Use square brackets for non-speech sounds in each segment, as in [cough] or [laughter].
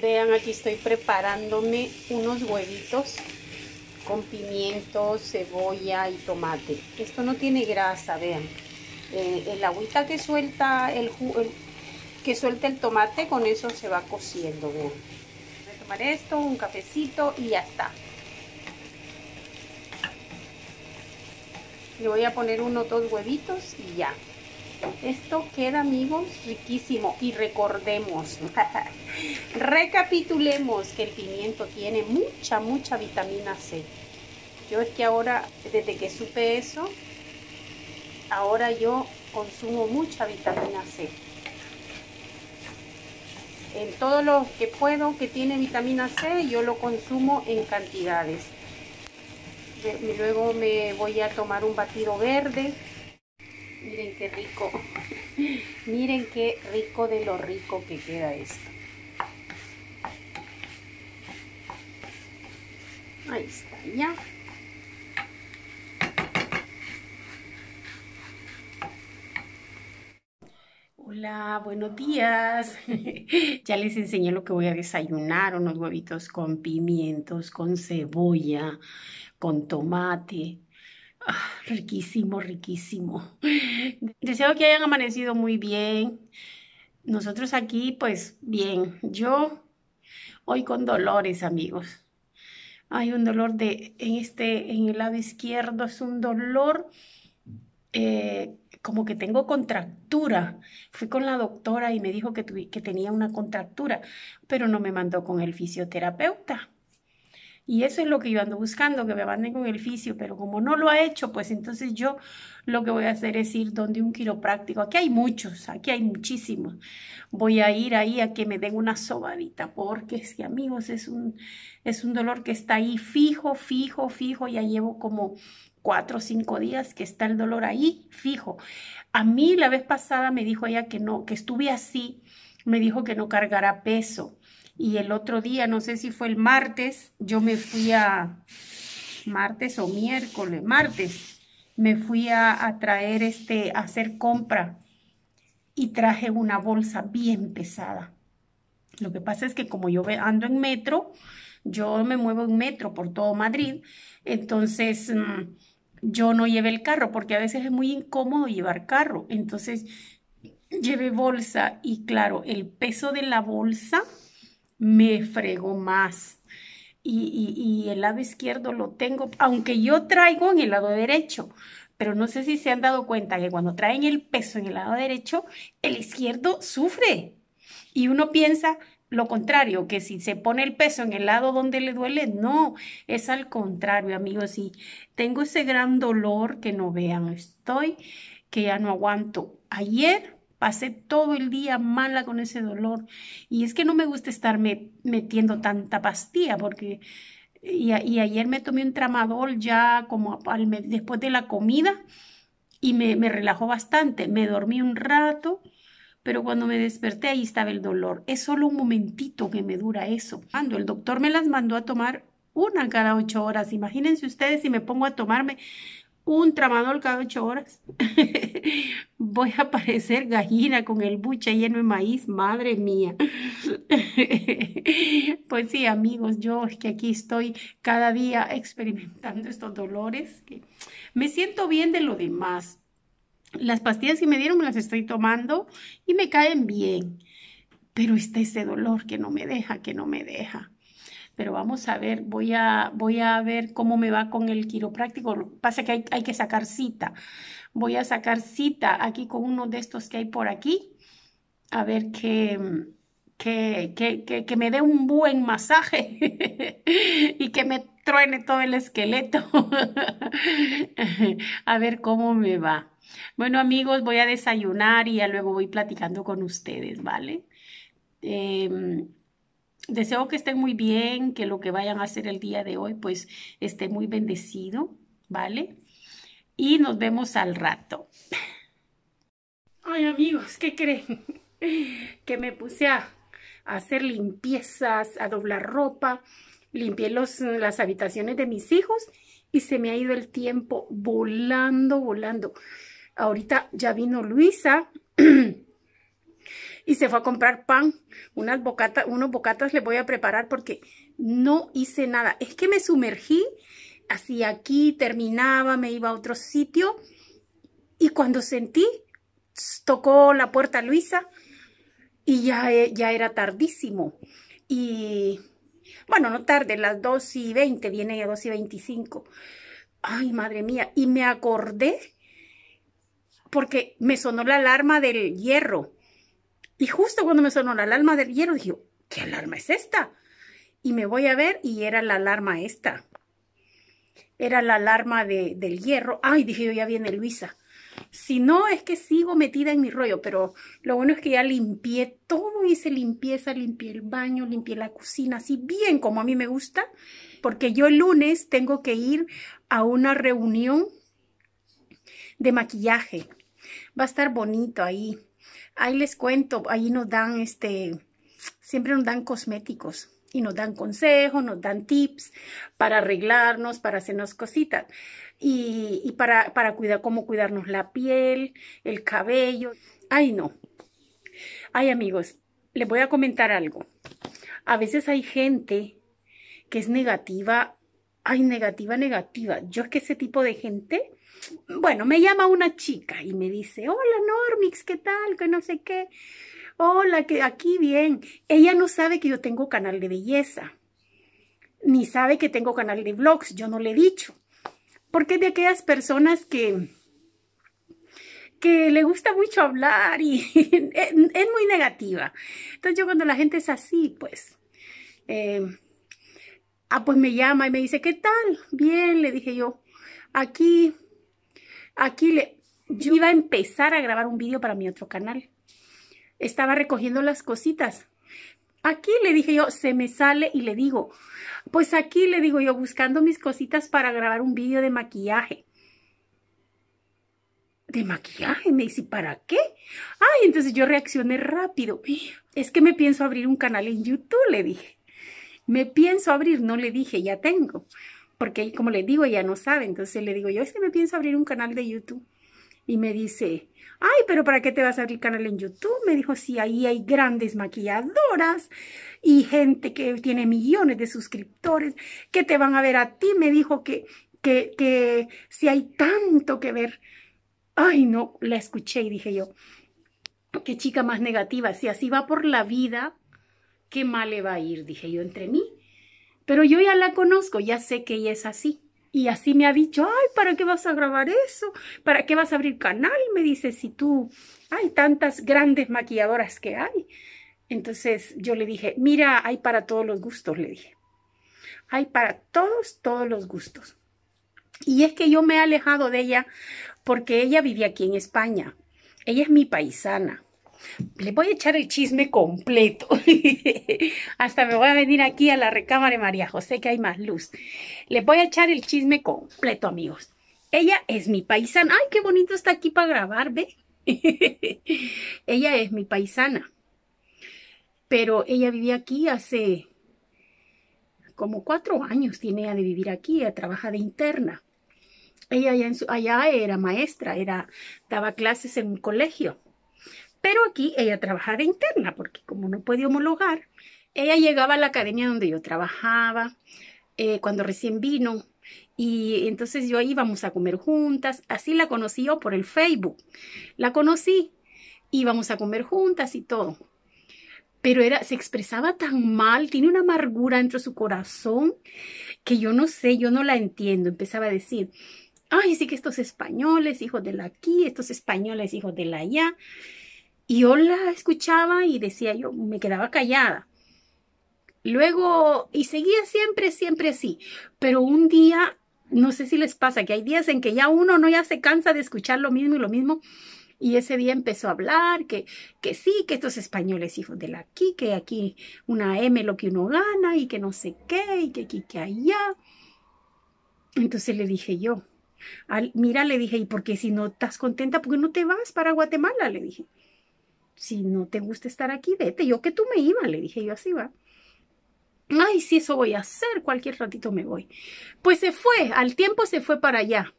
vean aquí estoy preparándome unos huevitos con pimiento, cebolla y tomate. Esto no tiene grasa, vean. Eh, el agüita que suelta el, que suelta el tomate, con eso se va cociendo, Voy a tomar esto, un cafecito y ya está. Le voy a poner o dos huevitos y ya. Esto queda, amigos, riquísimo. Y recordemos, [laughs] recapitulemos que el pimiento tiene mucha, mucha vitamina C. Yo es que ahora, desde que supe eso, ahora yo consumo mucha vitamina C. En todo lo que puedo que tiene vitamina C, yo lo consumo en cantidades. Luego me voy a tomar un batido verde Miren qué rico. Miren qué rico de lo rico que queda esto. Ahí está, ya. Hola, buenos días. [laughs] ya les enseñé lo que voy a desayunar, unos huevitos con pimientos, con cebolla, con tomate. Ah, riquísimo, riquísimo. Deseo que hayan amanecido muy bien. Nosotros aquí, pues bien. Yo hoy con dolores, amigos. Hay un dolor de, en este, en el lado izquierdo es un dolor eh, como que tengo contractura. Fui con la doctora y me dijo que, que tenía una contractura, pero no me mandó con el fisioterapeuta. Y eso es lo que yo ando buscando, que me manden con el fisio, pero como no lo ha hecho, pues entonces yo lo que voy a hacer es ir donde un quiropráctico. Aquí hay muchos, aquí hay muchísimos. Voy a ir ahí a que me den una sobadita, porque es amigos, es un, es un dolor que está ahí fijo, fijo, fijo. Ya llevo como cuatro o cinco días que está el dolor ahí fijo. A mí la vez pasada me dijo ella que no, que estuve así, me dijo que no cargara peso. Y el otro día, no sé si fue el martes, yo me fui a martes o miércoles, martes, me fui a, traer este, a hacer compra y traje una bolsa bien pesada. Lo que pasa es que como yo ando en metro, yo me muevo en metro por todo Madrid, entonces mm, yo no llevé el carro porque a veces es muy incómodo llevar carro. Entonces llevé bolsa y claro, el peso de la bolsa me fregó más. Y, y, el lado izquierdo lo tengo, aunque yo traigo en el lado derecho, pero no sé si se han dado cuenta que cuando traen el peso en el lado derecho, el izquierdo sufre. Y uno piensa lo contrario, que si se pone el peso en el lado donde le duele, no, es al contrario, amigos. Y tengo ese gran dolor que no vean, estoy que ya no aguanto. Ayer pasé todo el día mala con ese dolor. Y es que no me gusta estarme metiendo tanta pastilla porque... Y, ayer me tomé un tramadol ya como después de la comida y me, me relajó bastante. Me dormí un rato, pero cuando me desperté ahí estaba el dolor. Es solo un momentito que me dura eso. Cuando el doctor me las mandó a tomar una cada ocho horas. Imagínense ustedes si me pongo a tomarme un tramadol cada ocho horas. [laughs] Voy a parecer gallina con el buche lleno de maíz, madre mía. [laughs] pues sí, amigos, yo es que aquí estoy cada día experimentando estos dolores. me siento bien de lo demás. Las pastillas que me dieron me las estoy tomando y me caen bien. Pero está ese dolor que no me deja, que no me deja pero vamos a ver, voy a, voy a ver cómo me va con el quiropráctico. pasa que hay, que sacar cita. Voy a sacar cita aquí con uno de estos que hay por aquí, a ver qué... Que, me dé un buen masaje [laughs] y que me truene todo el esqueleto. [laughs] a ver cómo me va. Bueno amigos, voy a desayunar y ya luego voy platicando con ustedes, ¿vale? Eh, deseo que estén muy bien, que lo que vayan a hacer el día de hoy pues esté muy bendecido, ¿vale? Y nos vemos al rato. Ay amigos, ¿qué creen? [laughs] que me puse a, hacer limpiezas, a doblar ropa, limpié los, las habitaciones de mis hijos y se me ha ido el tiempo volando, volando. Ahorita ya vino Luisa. [clears throat] y se fue a comprar pan. Unas bocatas, unos bocatas le voy a preparar porque no hice nada. Es que me sumergí así aquí, terminaba, me iba a otro sitio y cuando sentí, tocó la puerta Luisa y ya, eh, ya era tardísimo. Y bueno, no tarde, las 2 y 20, viene a 2 y 25. Ay, madre mía, y me acordé porque me sonó la alarma del hierro y justo cuando me sonó la alarma del hierro, dije, ¿qué alarma es esta? Y me voy a ver y era la alarma esta. Era la alarma de, del hierro. Ay, dije ya viene Luisa. Si no, es que sigo metida en mi rollo, pero lo bueno es que ya limpié todo, hice limpieza, limpié el baño, limpié la cocina, así bien como a mí me gusta, porque yo el lunes tengo que ir a una reunión de maquillaje. Va a estar bonito ahí. Ahí les cuento, ahí nos dan este, siempre nos dan cosméticos y nos dan consejos, nos dan tips para arreglarnos, para hacernos cositas y, y para, para cuidar, cómo cuidarnos la piel, el cabello. Ay, no. Ay, amigos, les voy a comentar algo. A veces hay gente que es negativa ay, negativa, negativa. Yo es que ese tipo de gente, bueno, me llama una chica y me dice, hola Normix, ¿qué tal? Que no sé qué. Hola, que aquí bien. Ella no sabe que yo tengo canal de belleza, ni sabe que tengo canal de vlogs, yo no le he dicho. Porque es de aquellas personas que que le gusta mucho hablar y [laughs] es, muy negativa. Entonces yo cuando la gente es así, pues eh, Ah, pues me llama y me dice, ¿qué tal? Bien, le dije yo. Aquí, aquí le... Yo iba a empezar a grabar un vídeo para mi otro canal. Estaba recogiendo las cositas. Aquí le dije yo, se me sale y le digo, pues aquí le digo yo, buscando mis cositas para grabar un vídeo de maquillaje. ¿De maquillaje? Me dice, ¿para qué? Ay, entonces yo reaccioné rápido. Es que me pienso abrir un canal en YouTube, le dije me pienso abrir, no le dije, ya tengo, porque como le digo, ya no sabe, entonces le digo, yo es que me pienso abrir un canal de YouTube. Y me dice, ay, pero ¿para qué te vas a abrir canal en YouTube? Me dijo, sí, ahí hay grandes maquilladoras y gente que tiene millones de suscriptores que te van a ver a ti. Me dijo que, que, que si hay tanto que ver. Ay, no, la escuché y dije yo, qué chica más negativa. Si así va por la vida, qué mal le va a ir, dije yo entre mí. Pero yo ya la conozco, ya sé que ella es así. Y así me ha dicho, ay, ¿para qué vas a grabar eso? ¿Para qué vas a abrir canal? Me dice, si tú, hay tantas grandes maquilladoras que hay. Entonces yo le dije, mira, hay para todos los gustos, le dije. Hay para todos, todos los gustos. Y es que yo me he alejado de ella porque ella vivía aquí en España. Ella es mi paisana. Le voy a echar el chisme completo. [laughs] Hasta me voy a venir aquí a la recámara de María José, que hay más luz. Le voy a echar el chisme completo, amigos. Ella es mi paisana. Ay, qué bonito está aquí para grabar, ve. [laughs] ella es mi paisana. Pero ella vivía aquí hace como cuatro años tiene ella de vivir aquí, ella trabaja de interna. Ella allá, allá, era maestra, era, daba clases en un colegio. Pero aquí ella trabajaba de interna, porque como no podía homologar, ella llegaba a la academia donde yo trabajaba, eh, cuando recién vino, y entonces yo íbamos a comer juntas, así la conocí yo por el Facebook, la conocí, íbamos a comer juntas y todo. Pero era, se expresaba tan mal, tiene una amargura dentro de su corazón que yo no sé, yo no la entiendo. Empezaba a decir, ay, sí que estos españoles, hijos de la aquí, estos españoles, hijos de la allá. Y yo la escuchaba y decía yo, me quedaba callada. Luego, y seguía siempre, siempre así. Pero un día, no sé si les pasa, que hay días en que ya uno no ya se cansa de escuchar lo mismo y lo mismo. Y ese día empezó a hablar que, que sí, que estos españoles hijos de la aquí, que aquí una M lo que uno gana y que no sé qué, y que aquí, que allá. Entonces le dije yo, mira, le dije, ¿y por qué si no estás contenta? ¿Por qué no te vas para Guatemala? Le dije si no te gusta estar aquí, vete. Yo que tú me iba, le dije yo así, va. Ay, si eso voy a hacer, cualquier ratito me voy. Pues se fue, al tiempo se fue para allá.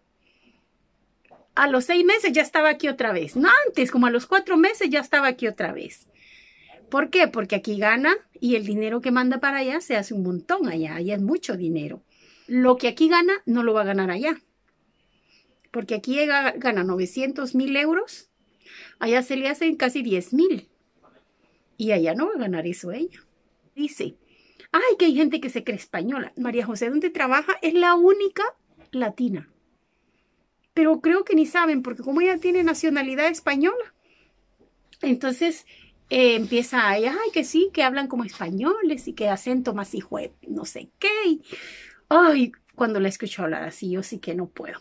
A los seis meses ya estaba aquí otra vez. No antes, como a los cuatro meses ya estaba aquí otra vez. ¿Por qué? Porque aquí gana y el dinero que manda para allá se hace un montón allá, allá es mucho dinero. Lo que aquí gana no lo va a ganar allá. Porque aquí gana 900 mil euros Allá se le hacen casi 10 mil. Y allá no va a ganar eso ella. Dice, ay, que hay gente que se cree española. María José, donde trabaja, es la única latina. Pero creo que ni saben, porque como ella tiene nacionalidad española, entonces eh, empieza a ay, que sí, que hablan como españoles y que acento más hijo no sé qué. ay, cuando la escucho hablar así, yo sí que no puedo.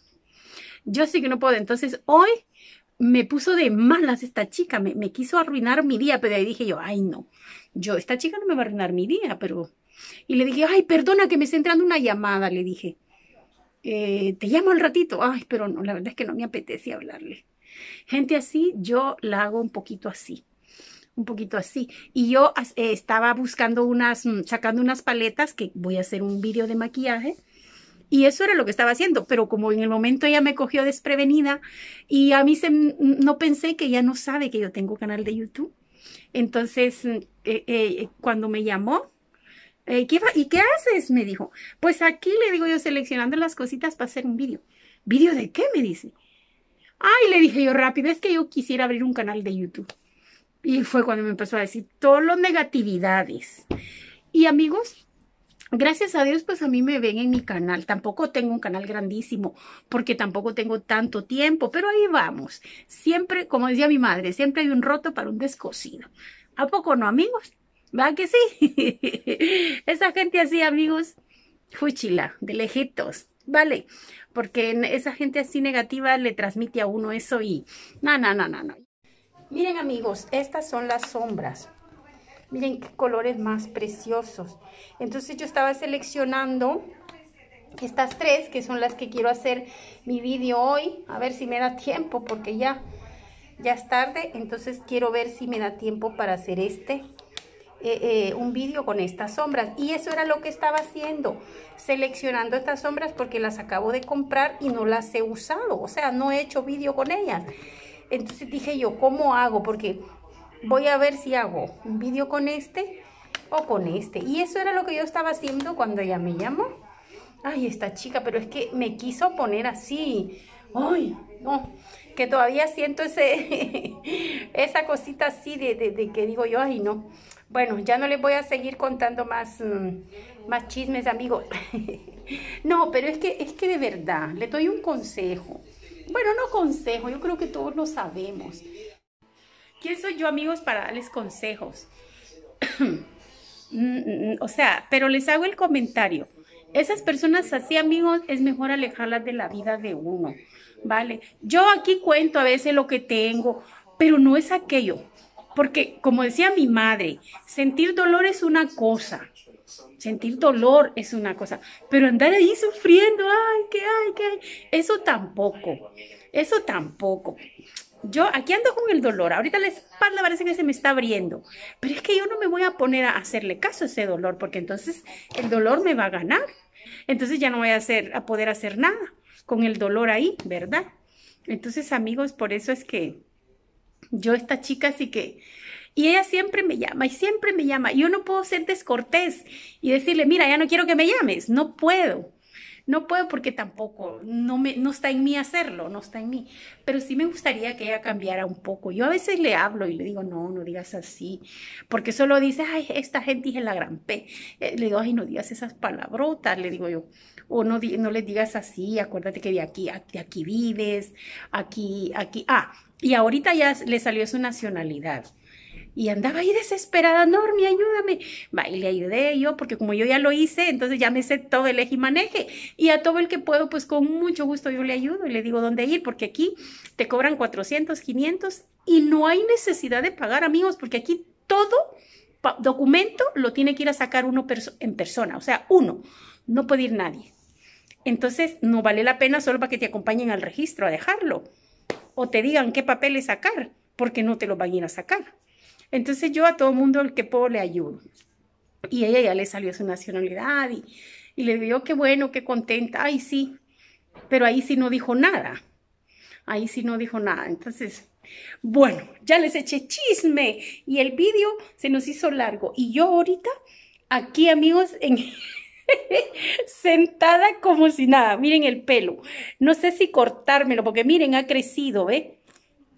Yo sí que no puedo. Entonces hoy me puso de malas esta chica, me, me, quiso arruinar mi día, pero ahí dije yo, ay no, yo, esta chica no me va a arruinar mi día, pero... Y le dije, ay, perdona que me está entrando una llamada, le dije. Eh, te llamo al ratito, ay, pero no, la verdad es que no me apetece hablarle. Gente así, yo la hago un poquito así, un poquito así. Y yo eh, estaba buscando unas, mm, sacando unas paletas, que voy a hacer un vídeo de maquillaje, y eso era lo que estaba haciendo, pero como en el momento ella me cogió desprevenida y a mí se, no pensé que ella no sabe que yo tengo canal de YouTube. Entonces, eh, eh, cuando me llamó, eh, ¿y qué haces? Me dijo, pues aquí le digo yo seleccionando las cositas para hacer un vídeo. ¿Vídeo de qué? Me dice. Ay, le dije yo rápido, es que yo quisiera abrir un canal de YouTube. Y fue cuando me empezó a decir todas las negatividades. Y amigos, Gracias a Dios, pues a mí me ven en mi canal. Tampoco tengo un canal grandísimo, porque tampoco tengo tanto tiempo, pero ahí vamos. Siempre, como decía mi madre, siempre hay un roto para un descocido. ¿A poco no, amigos? ¿Va que sí? [laughs] Esa gente así, amigos, fuchila, de lejitos. Vale, porque esa gente así negativa le transmite a uno eso y... No, no, no, no, no. Miren, amigos, estas son las sombras. Miren qué colores más preciosos. Entonces yo estaba seleccionando estas tres, que son las que quiero hacer mi vídeo hoy. A ver si me da tiempo, porque ya, ya es tarde. Entonces quiero ver si me da tiempo para hacer este. Eh, eh, un vídeo con estas sombras y eso era lo que estaba haciendo seleccionando estas sombras porque las acabo de comprar y no las he usado o sea no he hecho vídeo con ellas entonces dije yo, ¿cómo hago? Porque voy a ver si hago un vídeo con este o con este. Y eso era lo que yo estaba haciendo cuando ella me llamó. Ay, esta chica, pero es que me quiso poner así. Ay, no, que todavía siento ese, [laughs] esa cosita así de, de, que digo yo, ay, no. Bueno, ya no les voy a seguir contando más, mm, más chismes, amigos. [laughs] No, pero es que, es que de verdad, le doy un consejo. Bueno, no consejo, yo creo que todos lo sabemos. ¿Quién soy yo, amigos, para darles consejos? [coughs] Mm, mm, mm, o sea, pero les hago el comentario. Esas personas así, amigos, es mejor alejarlas de la vida de uno, ¿vale? Yo aquí cuento a veces lo que tengo, pero no es aquello. Porque, como decía mi madre, sentir dolor es una cosa, sentir dolor es una cosa, pero andar ahí sufriendo, ay, hay, ay, que, eso tampoco, eso tampoco yo aquí ando con el dolor, ahorita la espalda parece que se me está abriendo, pero es que yo no me voy a poner a hacerle caso a ese dolor, porque entonces el dolor me va a ganar, entonces ya no voy a, hacer, a poder hacer nada con el dolor ahí, ¿verdad? Entonces, amigos, por eso es que yo esta chica sí que... Y ella siempre me llama y siempre me llama. Yo no puedo ser descortés y decirle, mira, ya no quiero que me llames, no puedo. No puedo porque tampoco, no, me, no está en mí hacerlo, no está en mí. Pero sí me gustaría que ella cambiara un poco. Yo a veces le hablo y le digo, no, no digas así. Porque solo dices, ay, esta gente es la gran P. Eh, le digo, ay, no digas esas palabrotas, le digo yo. O no, no les digas así, acuérdate que de aquí, de aquí vives, aquí, aquí. Ah, y ahorita ya le salió su nacionalidad. Y andaba ahí desesperada, Normi, ayúdame. Va, y le ayudé yo, porque como yo ya lo hice, entonces ya me sé todo el eje Y maneje. Y a todo el que puedo, pues con mucho gusto yo le ayudo y le digo dónde ir, porque aquí te cobran 400, 500 y no hay necesidad de pagar, amigos, porque aquí todo documento lo tiene que ir a sacar uno en persona, o sea, uno, no puede ir nadie. Entonces, no vale la pena solo para que te acompañen al registro a dejarlo o te digan qué papeles sacar, porque no te lo van a ir a sacar. Entonces yo a todo mundo el que puedo le ayudo. Y ella ya le salió su nacionalidad y, le digo, qué bueno, qué contenta, ay sí, pero ahí sí no dijo nada, ahí sí no dijo nada. Entonces, bueno, ya les eché chisme y el vídeo se nos hizo largo. Y yo ahorita, aquí amigos, en... [laughs] sentada como si nada, miren el pelo, no sé si cortármelo, porque miren, ha crecido, ¿eh?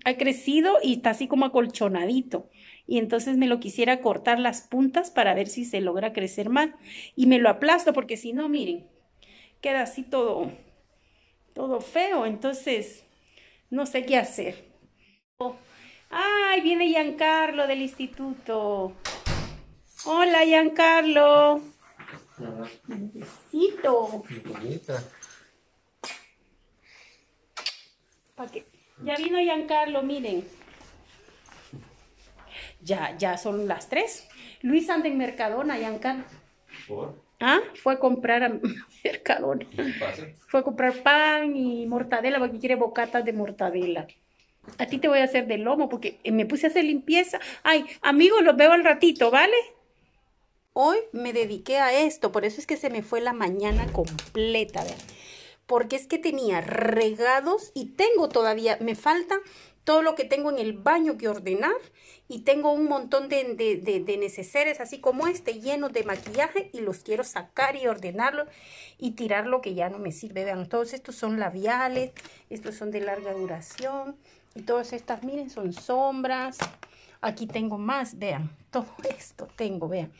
Ha crecido y está así como acolchonadito y entonces me lo quisiera cortar las puntas para ver si se logra crecer más y me lo aplasto porque si no, miren, queda así todo, todo feo, entonces no sé qué hacer. ¡Ay, viene Giancarlo del instituto! ¡Hola, Giancarlo! Besito. Ya vino Giancarlo, miren ya, ya son las tres. Luis anda en Mercadona, Yancan. ¿Por? ¿Ah? Fue a comprar a [laughs] Mercadona. ¿Qué Fue a comprar pan y mortadela, porque quiere bocatas de mortadela. A ti te voy a hacer de lomo, porque me puse a hacer limpieza. Ay, amigos, los veo al ratito, ¿vale? Hoy me dediqué a esto, por eso es que se me fue la mañana completa, porque es que tenía regados y tengo todavía, me falta todo lo que tengo en el baño que ordenar y tengo un montón de, de, así como este lleno de maquillaje y los quiero sacar y ordenarlo y tirar lo que ya no me sirve. Vean, todos estos son labiales, estos son de larga duración y todas estas, miren, son sombras. Aquí tengo más, vean, [laughs] todo esto tengo, vean.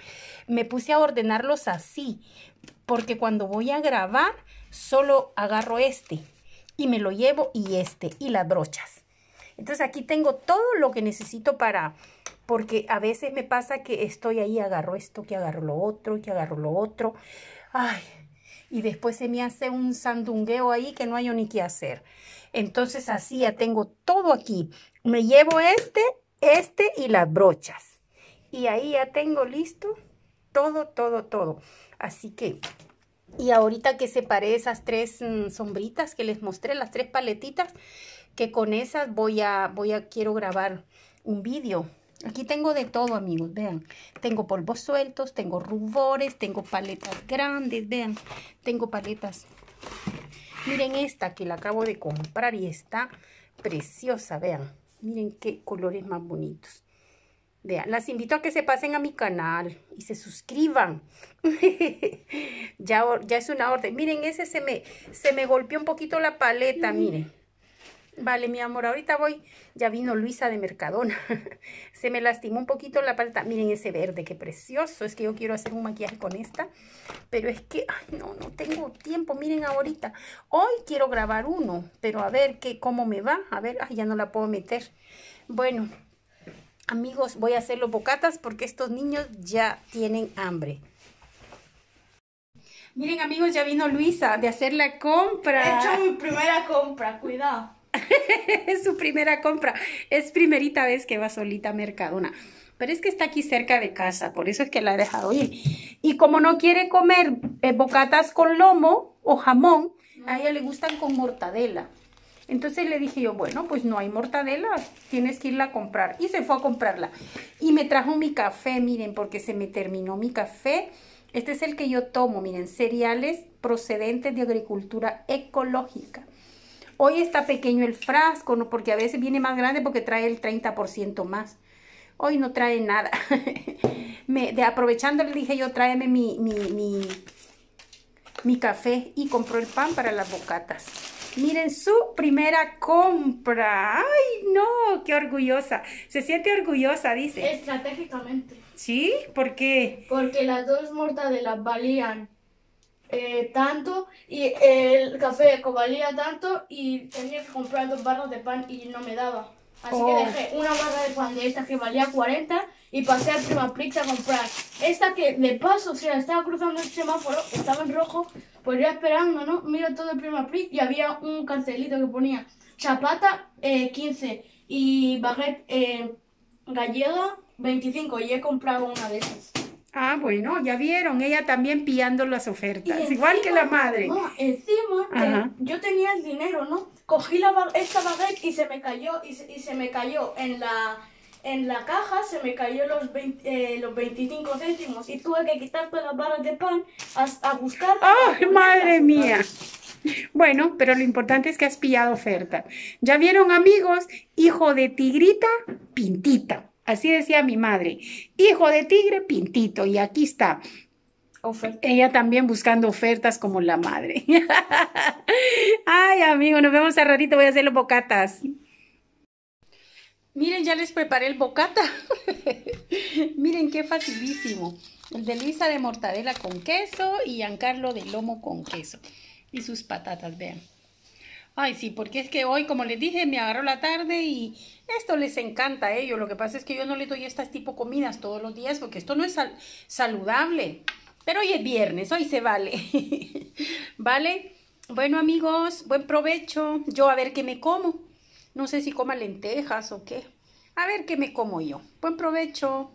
Me puse a ordenarlos así, porque cuando voy a grabar, solo agarro este y me lo llevo y este y las brochas. Entonces aquí tengo todo lo que necesito para, porque a veces me pasa que estoy ahí, agarro esto, que agarro lo otro, que agarro lo otro. Ay, y después se me hace un sandungueo ahí que no hay ni qué hacer. Entonces así ya tengo todo aquí. Me llevo este, este y las brochas. Y ahí ya tengo listo todo, todo, todo. Así que, y ahorita que separé esas tres mm, sombritas que les mostré, las tres paletitas, que con esas voy a, voy a, quiero grabar un vídeo. Aquí tengo de todo, amigos, vean. Tengo polvos sueltos, tengo rubores, tengo paletas grandes, vean. Tengo paletas. Miren esta que la acabo de comprar y está preciosa, vean. Miren qué colores más bonitos. Vean, las invito a que se pasen a mi canal y se suscriban. [laughs] ya, ya es una orden. Miren, ese se me, se me golpeó un poquito la paleta, miren. Vale, mi amor, ahorita voy. Ya vino Luisa de Mercadona. [laughs] Se me lastimó un poquito la paleta. Miren ese verde, qué precioso. Es que yo quiero hacer un maquillaje con esta. Pero es que, ay, no, no tengo tiempo. Miren ahorita. Hoy quiero grabar uno, pero a ver qué, cómo me va. A ver, ay, ya no la puedo meter. Bueno, amigos, voy a hacer los bocatas porque estos niños ya tienen hambre. Miren amigos, ya vino Luisa de hacer la compra. He hecho mi primera compra, cuidado es [laughs] su primera compra. Es primerita vez que va solita a Mercadona. Pero es que está aquí cerca de casa, por eso es que la he dejado ir. Y como no quiere comer eh, bocatas con lomo o jamón, a ella le gustan con mortadela. Entonces le dije yo, bueno, pues no hay mortadela, tienes que irla a comprar. Y se fue a comprarla. Y me trajo mi café, miren, porque se me terminó mi café. Este es el que yo tomo, miren, cereales procedentes de agricultura ecológica. Hoy está pequeño el frasco, ¿no? porque a veces viene más grande porque trae el 30% más. Hoy no trae nada. [laughs] Me, de aprovechando le dije yo, tráeme mi, mi, mi café y compró el pan para las bocatas. Miren su primera compra. ¡Ay, no! ¡Qué orgullosa! Se siente orgullosa, dice. Estratégicamente. ¿Sí? ¿Por qué? Porque las dos de las valían eh, tanto y el café valía tanto y tenía que comprar dos barras de pan y no me daba. Así que oh. dejé una barra de pan de esta que valía 40 y pasé al Prima Prix a comprar. Esta que de paso, o sea, estaba cruzando el semáforo, estaba en rojo, pues yo esperando, ¿no? Miro todo el Prima Prix y había un cartelito que ponía Chapata 15 eh, y Baguette eh, 25 y he comprado una de esas. Ah, bueno, ya vieron, ella también pillando las ofertas, igual que la madre. No, encima, eh, yo tenía el dinero, ¿no? Cogí la, esta baguette y se me cayó, y se, me cayó en la en la caja se me cayó los, eh, los 25 céntimos y tuve que quitar todas las barras de pan a, buscar. ¡Ay, madre mía! Bueno, pero lo importante es que has pillado oferta. Ya vieron amigos, hijo de tigrita, pintita. Así decía mi madre, hijo de tigre pintito, y aquí está. Ella también buscando ofertas como la madre. [laughs] Ay, amigo, nos vemos a ratito, voy a hacer los bocatas. Miren, ya les preparé el bocata. [laughs] Miren qué facilísimo. El de Luisa de mortadela con queso y Giancarlo de lomo con queso. Y sus patatas, vean. Ay, sí, porque es que hoy, como les dije, me agarró la tarde y esto les encanta a ellos. Lo que pasa es que yo no les doy estas tipo comidas todos los días porque esto no es saludable. Pero hoy es viernes, hoy se vale. [laughs] ¿Vale? Bueno, amigos, buen provecho. Yo a ver qué me como. No sé si coma lentejas o qué. A ver qué me como yo. Buen provecho.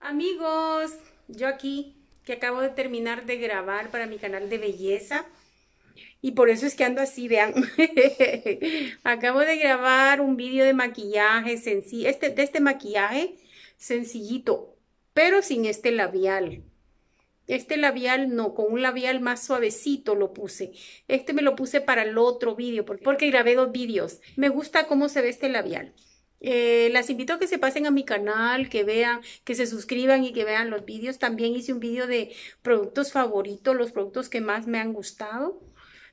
Amigos, yo aquí que acabo de terminar de grabar para mi canal de belleza y por eso es que ando así, vean. [laughs] Acabo de grabar un vídeo de maquillaje sencillo, este, de este maquillaje sencillito, pero sin este labial. Este labial no, con un labial más suavecito lo puse. Este me lo puse para el otro vídeo, porque, grabé dos vídeos. Me gusta cómo se ve este labial. Eh, las invito a que se pasen a mi canal, que vean, que se suscriban y que vean los vídeos. También hice un vídeo de productos favoritos, los productos que más me han gustado.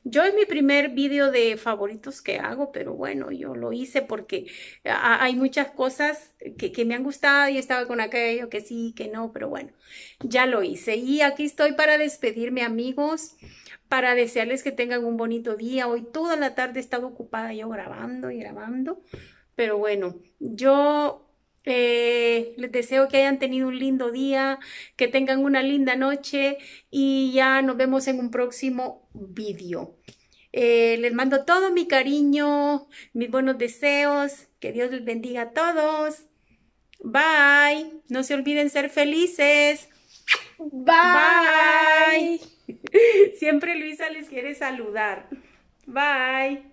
Yo es mi primer video de favoritos que hago, pero bueno, yo lo hice porque hay muchas cosas que, que me han gustado y estaba con aquello que sí, que no, pero bueno, ya lo hice. Y aquí estoy para despedirme, amigos para desearles que tengan un bonito día. Hoy toda la tarde he estado ocupada yo grabando y grabando, pero bueno, yo eh, les deseo que hayan tenido un lindo día, que tengan una linda noche y ya nos vemos en un próximo vídeo. Eh, les mando todo mi cariño, mis buenos deseos, que Dios les bendiga a todos. Bye, no se olviden ser felices. Bye. [laughs] Siempre Luisa les quiere saludar. Bye.